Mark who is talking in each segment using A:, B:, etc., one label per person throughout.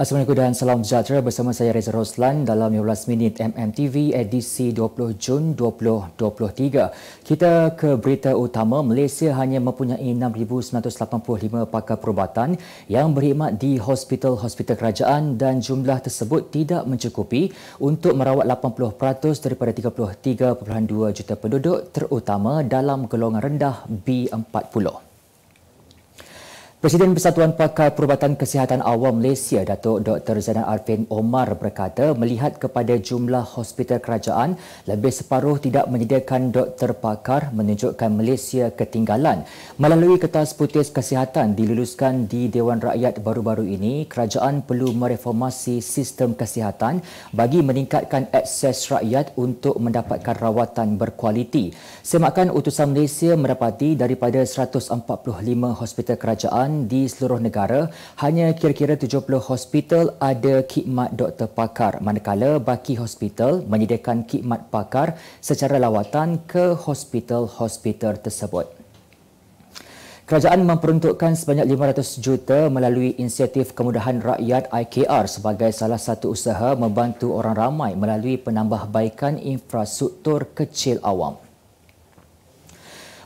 A: Assalamualaikum dan salam sejahtera bersama saya Reza Roslan dalam 15 minit MMTV edisi 20 Jun 2023. Kita ke berita utama, Malaysia hanya mempunyai 6985 pakar perubatan yang berkhidmat di hospital-hospital kerajaan dan jumlah tersebut tidak mencukupi untuk merawat 80% daripada 33.2 juta penduduk terutama dalam golongan rendah B40. Presiden Persatuan Pakar Perubatan Kesihatan Awam Malaysia Datuk Dr Zainal Arfin Omar berkata melihat kepada jumlah hospital kerajaan lebih separuh tidak menyediakan doktor pakar menunjukkan Malaysia ketinggalan melalui kertas putih kesihatan diluluskan di Dewan Rakyat baru-baru ini kerajaan perlu mereformasi sistem kesihatan bagi meningkatkan akses rakyat untuk mendapatkan rawatan berkualiti semakan utusan Malaysia mendapati daripada 145 hospital kerajaan kesihatan di seluruh negara, hanya kira-kira 70 hospital ada khidmat doktor pakar, manakala baki hospital menyediakan khidmat pakar secara lawatan ke hospital-hospital tersebut. Kerajaan memperuntukkan sebanyak 500 juta melalui inisiatif kemudahan rakyat IKR sebagai salah satu usaha membantu orang ramai melalui penambahbaikan infrastruktur kecil awam.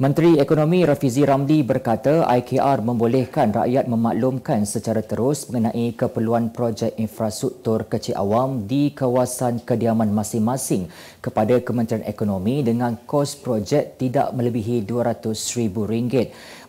A: Menteri Ekonomi Rafizi Ramli berkata IKR membolehkan rakyat memaklumkan secara terus mengenai keperluan projek infrastruktur kecil awam di kawasan kediaman masing-masing kepada Kementerian Ekonomi dengan kos projek tidak melebihi RM200,000.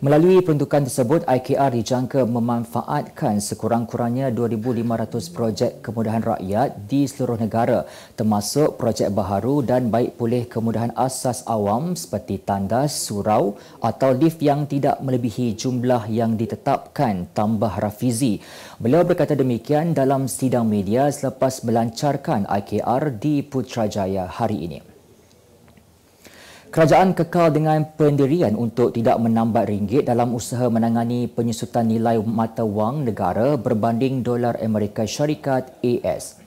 A: Melalui peruntukan tersebut, IKR dijangka memanfaatkan sekurang-kurangnya 2,500 projek kemudahan rakyat di seluruh negara termasuk projek baharu dan baik pulih kemudahan asas awam seperti tandas, surau atau lift yang tidak melebihi jumlah yang ditetapkan tambah Rafizi. Beliau berkata demikian dalam sidang media selepas melancarkan IKR di Putrajaya hari ini. Kerajaan kekal dengan pendirian untuk tidak menambat ringgit dalam usaha menangani penyusutan nilai mata wang negara berbanding dolar Amerika Syarikat AS.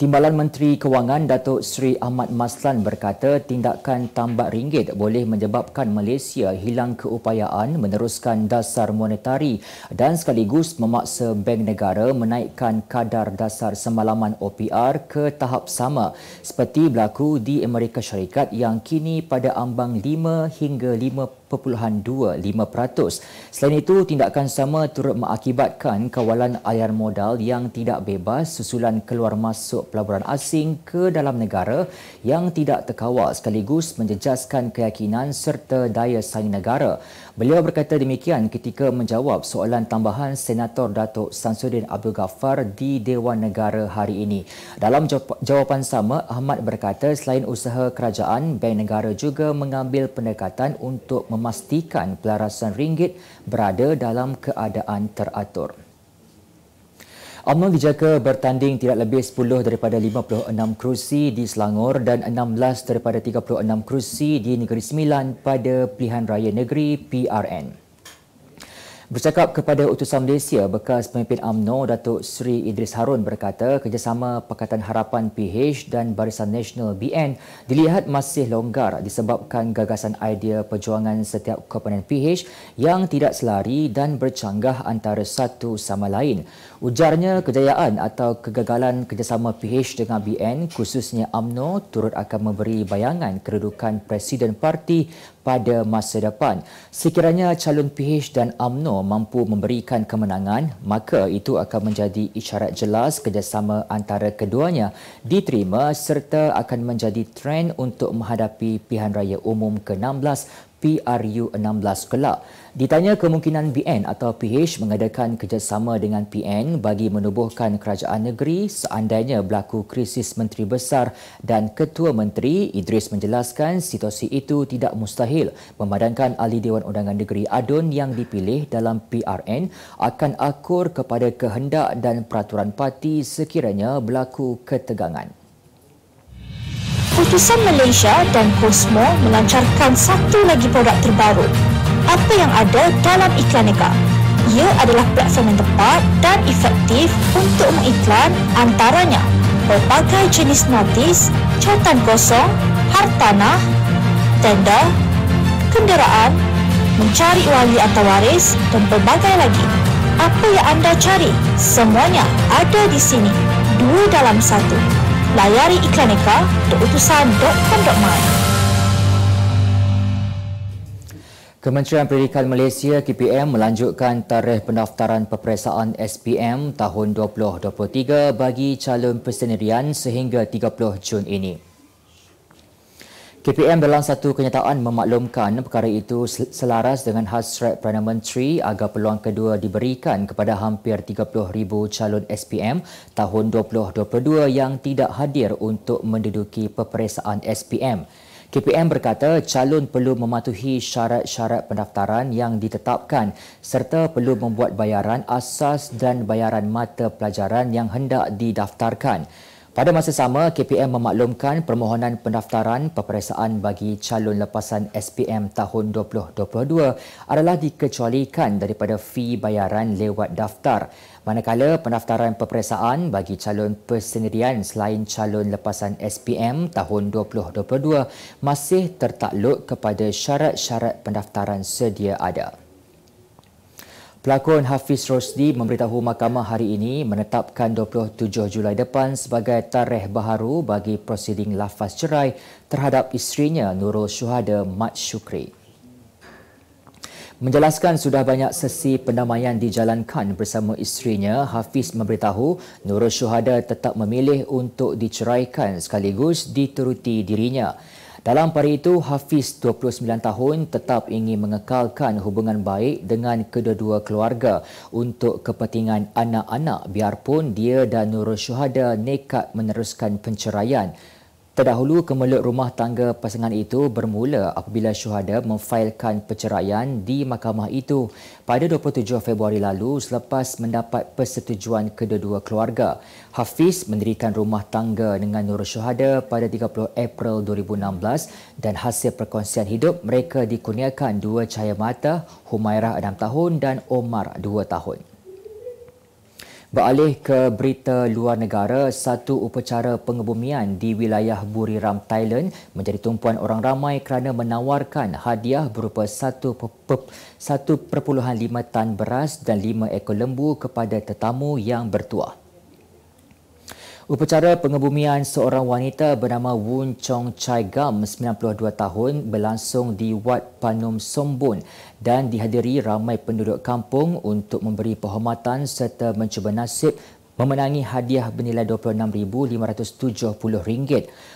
A: Timbalan Menteri Kewangan Datuk Seri Ahmad Maslan berkata tindakan tambak ringgit boleh menyebabkan Malaysia hilang keupayaan meneruskan dasar monetari dan sekaligus memaksa Bank Negara menaikkan kadar dasar semalaman OPR ke tahap sama seperti berlaku di Amerika Syarikat yang kini pada ambang 5 hingga 4.25%. Selain itu, tindakan sama turut mengakibatkan kawalan aliran modal yang tidak bebas susulan keluar masuk pelaburan asing ke dalam negara yang tidak terkawal sekaligus menjejaskan keyakinan serta daya saing negara. Beliau berkata demikian ketika menjawab soalan tambahan Senator Datuk Sansudin Abdul Ghaffar di Dewan Negara hari ini. Dalam jawapan sama, Ahmad berkata selain usaha kerajaan, Bank Negara juga mengambil pendekatan untuk mem- memastikan pelarasan ringgit berada dalam keadaan teratur. UMNO dijaga bertanding tidak lebih 10 daripada 56 kerusi di Selangor dan 16 daripada 36 kerusi di Negeri Sembilan pada pilihan raya negeri PRN. Bercakap kepada utusan Malaysia bekas pemimpin AMNO Datuk Sri Idris Harun berkata kerjasama Pakatan Harapan PH dan Barisan Nasional BN dilihat masih longgar disebabkan gagasan idea perjuangan setiap komponen PH yang tidak selari dan bercanggah antara satu sama lain. Ujarnya kejayaan atau kegagalan kerjasama PH dengan BN khususnya AMNO turut akan memberi bayangan kedudukan Presiden Parti pada masa depan. Sekiranya calon PH dan AMNO mampu memberikan kemenangan, maka itu akan menjadi isyarat jelas kerjasama antara keduanya diterima serta akan menjadi trend untuk menghadapi pilihan raya umum ke-16 PRU16 kelak. Ditanya kemungkinan BN atau PH mengadakan kerjasama dengan PN bagi menubuhkan kerajaan negeri seandainya berlaku krisis menteri besar dan ketua menteri, Idris menjelaskan situasi itu tidak mustahil memandangkan ahli Dewan Undangan Negeri ADUN yang dipilih dalam PRN akan akur kepada kehendak dan peraturan parti sekiranya berlaku ketegangan.
B: Lukisan Malaysia dan Cosmo melancarkan satu lagi produk terbaru. Apa yang ada dalam iklan Eka? Ia adalah platform yang tepat dan efektif untuk mengiklan antaranya pelbagai jenis notis, catan kosong, hartanah, tenda, kenderaan, mencari wali atau waris dan pelbagai lagi. Apa yang anda cari? Semuanya ada di sini. Dua dalam satu layari iklan eka untuk utusan.com.my.
A: Kementerian Pendidikan Malaysia KPM melanjutkan tarikh pendaftaran peperiksaan SPM tahun 2023 bagi calon persendirian sehingga 30 Jun ini. KPM dalam satu kenyataan memaklumkan perkara itu selaras dengan hasrat Perdana Menteri agar peluang kedua diberikan kepada hampir 30,000 calon SPM tahun 2022 yang tidak hadir untuk menduduki peperiksaan SPM. KPM berkata calon perlu mematuhi syarat-syarat pendaftaran yang ditetapkan serta perlu membuat bayaran asas dan bayaran mata pelajaran yang hendak didaftarkan. Pada masa sama, KPM memaklumkan permohonan pendaftaran peperiksaan bagi calon lepasan SPM tahun 2022 adalah dikecualikan daripada fee bayaran lewat daftar. Manakala pendaftaran peperiksaan bagi calon persendirian selain calon lepasan SPM tahun 2022 masih tertakluk kepada syarat-syarat pendaftaran sedia ada. Pelakon Hafiz Rosdi memberitahu mahkamah hari ini menetapkan 27 Julai depan sebagai tarikh baharu bagi prosiding lafaz cerai terhadap isterinya Nurul Syuhada Mat Syukri. Menjelaskan sudah banyak sesi pendamaian dijalankan bersama isterinya, Hafiz memberitahu Nurul Syuhada tetap memilih untuk diceraikan sekaligus dituruti dirinya. Dalam pari itu, Hafiz 29 tahun tetap ingin mengekalkan hubungan baik dengan kedua-dua keluarga untuk kepentingan anak-anak biarpun dia dan Nurul Syuhada nekat meneruskan penceraian Terdahulu kemelut rumah tangga pasangan itu bermula apabila syuhada memfailkan perceraian di mahkamah itu pada 27 Februari lalu selepas mendapat persetujuan kedua-dua keluarga. Hafiz mendirikan rumah tangga dengan Nur Syuhada pada 30 April 2016 dan hasil perkongsian hidup mereka dikurniakan dua cahaya mata, Humairah 6 tahun dan Omar 2 tahun. Beralih ke berita luar negara, satu upacara pengebumian di wilayah Buriram, Thailand menjadi tumpuan orang ramai kerana menawarkan hadiah berupa 1.5 tan beras dan 5 ekor lembu kepada tetamu yang bertuah. Upacara pengebumian seorang wanita bernama Wun Chong Chai Gam, 92 tahun, berlangsung di Wat Panum Sombun dan dihadiri ramai penduduk kampung untuk memberi penghormatan serta mencuba nasib memenangi hadiah bernilai RM26,570.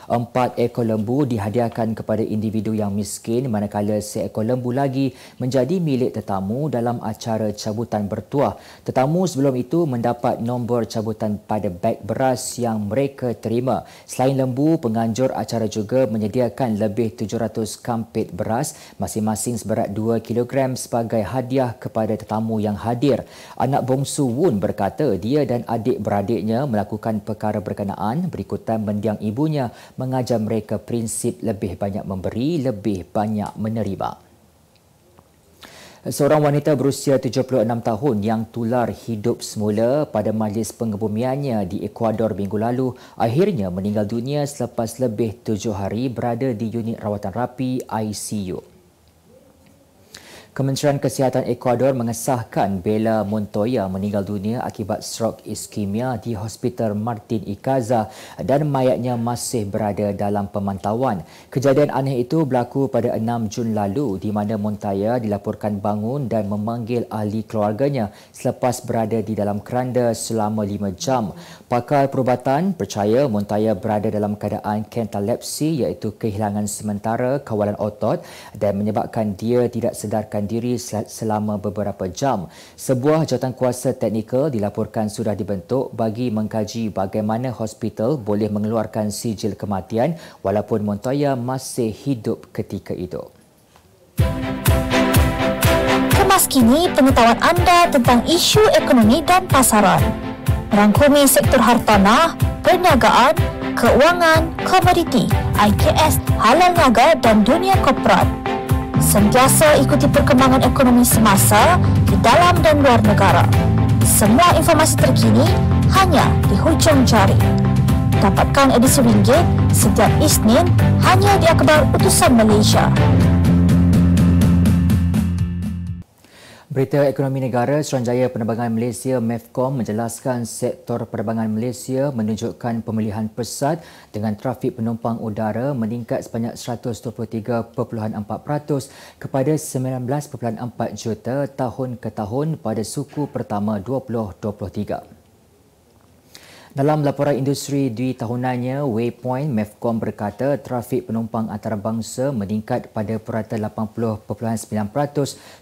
A: Empat ekor lembu dihadiahkan kepada individu yang miskin manakala seekor lembu lagi menjadi milik tetamu dalam acara cabutan bertuah. Tetamu sebelum itu mendapat nombor cabutan pada beg beras yang mereka terima. Selain lembu, penganjur acara juga menyediakan lebih 700 kampit beras masing-masing seberat 2 kg sebagai hadiah kepada tetamu yang hadir. Anak bongsu Wun berkata dia dan adik adik-beradiknya melakukan perkara berkenaan berikutan mendiang ibunya mengajar mereka prinsip lebih banyak memberi, lebih banyak menerima. Seorang wanita berusia 76 tahun yang tular hidup semula pada majlis pengebumiannya di Ecuador minggu lalu akhirnya meninggal dunia selepas lebih tujuh hari berada di unit rawatan rapi ICU. Kementerian Kesihatan Ecuador mengesahkan Bella Montoya meninggal dunia akibat strok iskemia di Hospital Martin Icaza dan mayatnya masih berada dalam pemantauan. Kejadian aneh itu berlaku pada 6 Jun lalu di mana Montoya dilaporkan bangun dan memanggil ahli keluarganya selepas berada di dalam keranda selama 5 jam. Pakar perubatan percaya Montoya berada dalam keadaan katalepsi iaitu kehilangan sementara kawalan otot dan menyebabkan dia tidak sedarkan melarikan diri selama beberapa jam. Sebuah kuasa teknikal dilaporkan sudah dibentuk bagi mengkaji bagaimana hospital boleh mengeluarkan sijil kematian walaupun Montoya masih hidup ketika itu.
B: Kemas kini pengetahuan anda tentang isu ekonomi dan pasaran. Rangkumi sektor hartanah, perniagaan, keuangan, komoditi, IKS, halal naga dan dunia korporat sentiasa ikuti perkembangan ekonomi semasa di dalam dan luar negara. Semua informasi terkini hanya di hujung jari. Dapatkan edisi ringgit setiap Isnin hanya di Akhbar Utusan Malaysia.
A: Berita Ekonomi Negara Seranjaya Penerbangan Malaysia MEFCOM menjelaskan sektor penerbangan Malaysia menunjukkan pemulihan pesat dengan trafik penumpang udara meningkat sebanyak 123.4% kepada 19.4 juta tahun ke tahun pada suku pertama 2023. Dalam laporan industri di tahunannya, Waypoint Mevcom berkata trafik penumpang antarabangsa meningkat pada purata 80.9%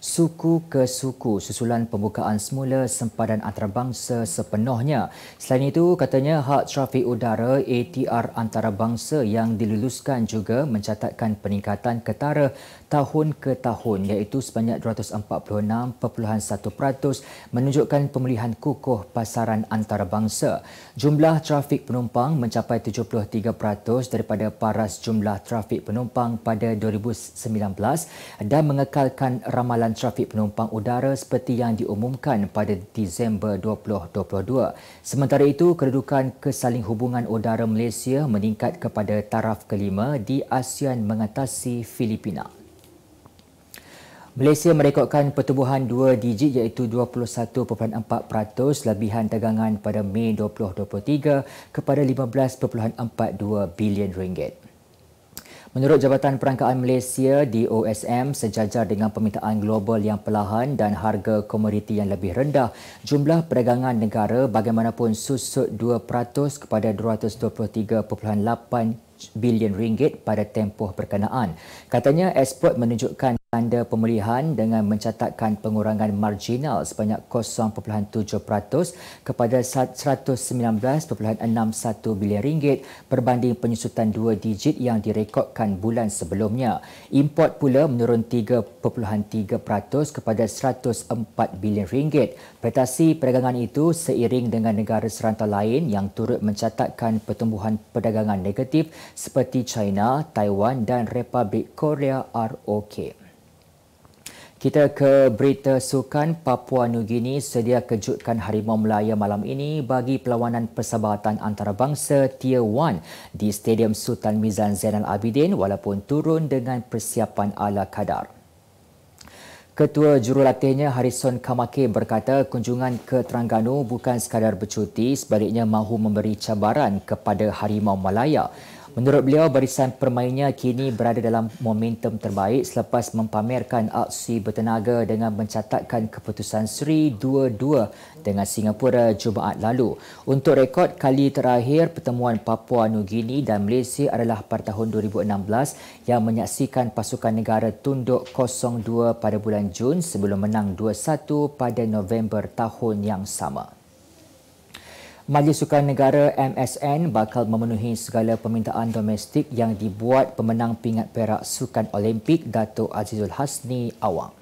A: suku ke suku susulan pembukaan semula sempadan antarabangsa sepenuhnya. Selain itu, katanya hak trafik udara ATR antarabangsa yang diluluskan juga mencatatkan peningkatan ketara tahun ke tahun iaitu sebanyak 246.1% menunjukkan pemulihan kukuh pasaran antarabangsa. Jumlah trafik penumpang mencapai 73% daripada paras jumlah trafik penumpang pada 2019 dan mengekalkan ramalan trafik penumpang udara seperti yang diumumkan pada Disember 2022. Sementara itu, kedudukan kesaling hubungan udara Malaysia meningkat kepada taraf kelima di ASEAN mengatasi Filipina. Malaysia merekodkan pertumbuhan dua digit iaitu 21.4% lebihan dagangan pada Mei 2023 kepada 15.42 bilion ringgit. Menurut Jabatan Perangkaan Malaysia DOSM sejajar dengan permintaan global yang perlahan dan harga komoditi yang lebih rendah, jumlah perdagangan negara bagaimanapun susut 2% kepada 223.8 bilion ringgit pada tempoh berkenaan. Katanya ekspor menunjukkan tanda pemulihan dengan mencatatkan pengurangan marginal sebanyak 0.7% kepada 119.61 bilion ringgit berbanding penyusutan dua digit yang direkodkan bulan sebelumnya. Import pula menurun 3.3% kepada 104 bilion ringgit. Prestasi perdagangan itu seiring dengan negara serantau lain yang turut mencatatkan pertumbuhan perdagangan negatif seperti China, Taiwan dan Republik Korea ROK. Kita ke berita sukan Papua Nugini sedia kejutkan Harimau Melayu malam ini bagi perlawanan persahabatan antarabangsa Tier 1 di Stadium Sultan Mizan Zainal Abidin walaupun turun dengan persiapan ala kadar. Ketua jurulatihnya Harrison Kamake berkata kunjungan ke Terengganu bukan sekadar bercuti sebaliknya mahu memberi cabaran kepada Harimau Melayu. Menurut beliau, barisan permainnya kini berada dalam momentum terbaik selepas mempamerkan aksi bertenaga dengan mencatatkan keputusan Seri 2-2 dengan Singapura Jumaat lalu. Untuk rekod, kali terakhir pertemuan Papua Nugini dan Malaysia adalah pada tahun 2016 yang menyaksikan pasukan negara tunduk 0-2 pada bulan Jun sebelum menang 2-1 pada November tahun yang sama. Majlis Sukan Negara MSN bakal memenuhi segala permintaan domestik yang dibuat pemenang pingat perak Sukan Olimpik Dato' Azizul Hasni Awang.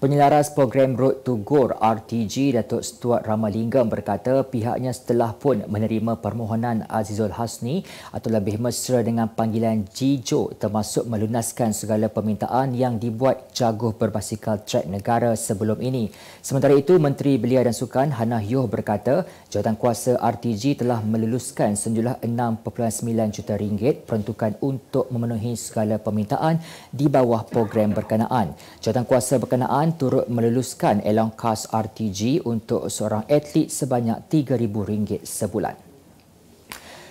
A: Penyelaras program Road to Gor RTG Datuk Stuart Ramalingam berkata pihaknya setelah pun menerima permohonan Azizul Hasni atau lebih mesra dengan panggilan Jijo termasuk melunaskan segala permintaan yang dibuat jaguh berbasikal trek negara sebelum ini. Sementara itu Menteri Belia dan Sukan Hannah Yoh berkata jawatan kuasa RTG telah meluluskan senjumlah 6.9 juta ringgit peruntukan untuk memenuhi segala permintaan di bawah program berkenaan. Jawatan kuasa berkenaan turut meluluskan elang kas RTG untuk seorang atlet sebanyak RM3,000 sebulan.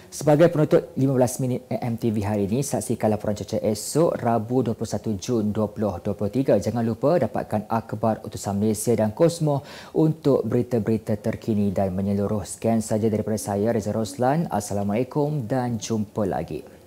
A: Sebagai penutup 15 minit MTV hari ini, saksikan laporan cuaca esok Rabu 21 Jun 2023. Jangan lupa dapatkan akhbar utusan Malaysia dan Kosmo untuk berita-berita terkini dan menyeluruh. Sekian saja daripada saya, Reza Roslan. Assalamualaikum dan jumpa lagi.